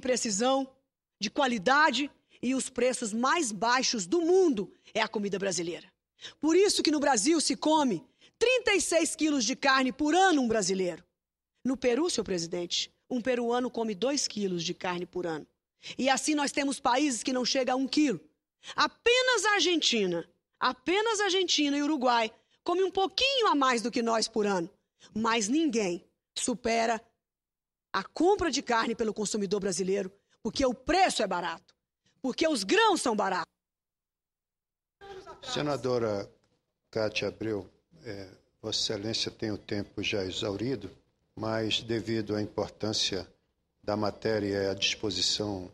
precisão, de qualidade e os preços mais baixos do mundo é a comida brasileira. Por isso que no Brasil se come 36 quilos de carne por ano um brasileiro. No Peru, seu presidente, um peruano come 2 quilos de carne por ano. E assim nós temos países que não chegam a 1 um quilo. Apenas a Argentina, apenas a Argentina e Uruguai come um pouquinho a mais do que nós por ano. Mas ninguém supera a compra de carne pelo consumidor brasileiro, porque o preço é barato, porque os grãos são baratos. Senadora Cátia Abreu, é, Vossa Excelência tem o tempo já exaurido, mas devido à importância da matéria e à disposição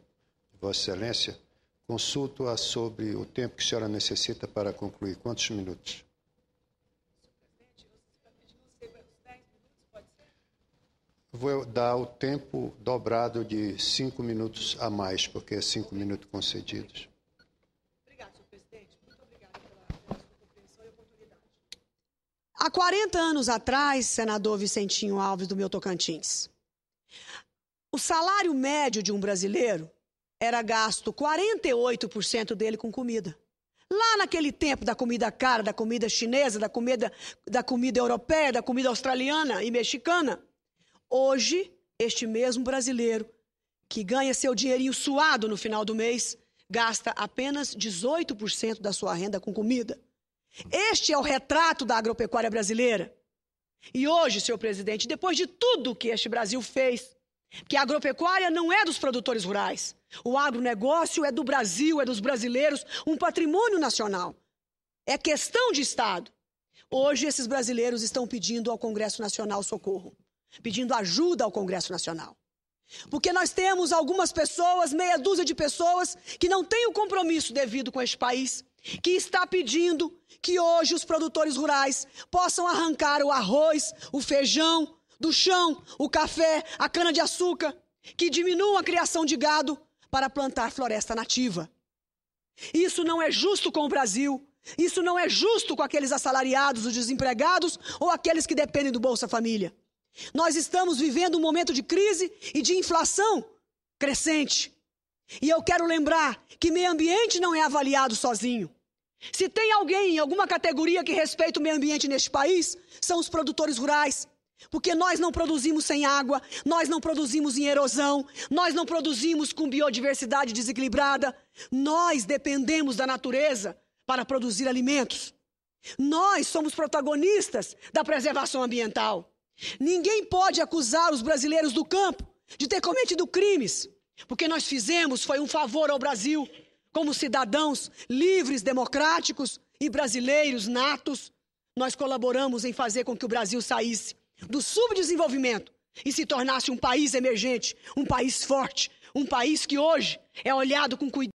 de Vossa Excelência, consulto-a sobre o tempo que a senhora necessita para concluir. Quantos minutos? Vou dar o tempo dobrado de cinco minutos a mais, porque é cinco minutos concedidos. Obrigado, senhor presidente. Muito obrigada pela, sua compreensão e oportunidade. Há 40 anos atrás, senador Vicentinho Alves do meu Tocantins, o salário médio de um brasileiro era gasto 48% dele com comida. Lá naquele tempo da comida cara, da comida chinesa, da comida, da comida europeia, da comida australiana e mexicana, Hoje, este mesmo brasileiro que ganha seu dinheirinho suado no final do mês, gasta apenas 18% da sua renda com comida. Este é o retrato da agropecuária brasileira. E hoje, senhor presidente, depois de tudo que este Brasil fez, que a agropecuária não é dos produtores rurais, o agronegócio é do Brasil, é dos brasileiros, um patrimônio nacional. É questão de Estado. Hoje, esses brasileiros estão pedindo ao Congresso Nacional socorro pedindo ajuda ao Congresso Nacional. Porque nós temos algumas pessoas, meia dúzia de pessoas, que não têm o compromisso devido com este país, que está pedindo que hoje os produtores rurais possam arrancar o arroz, o feijão do chão, o café, a cana-de-açúcar, que diminuam a criação de gado para plantar floresta nativa. Isso não é justo com o Brasil. Isso não é justo com aqueles assalariados, os desempregados ou aqueles que dependem do Bolsa Família. Nós estamos vivendo um momento de crise e de inflação crescente. E eu quero lembrar que meio ambiente não é avaliado sozinho. Se tem alguém em alguma categoria que respeita o meio ambiente neste país, são os produtores rurais. Porque nós não produzimos sem água, nós não produzimos em erosão, nós não produzimos com biodiversidade desequilibrada. Nós dependemos da natureza para produzir alimentos. Nós somos protagonistas da preservação ambiental. Ninguém pode acusar os brasileiros do campo de ter cometido crimes, porque nós fizemos foi um favor ao Brasil, como cidadãos livres, democráticos e brasileiros natos, nós colaboramos em fazer com que o Brasil saísse do subdesenvolvimento e se tornasse um país emergente, um país forte, um país que hoje é olhado com cuidado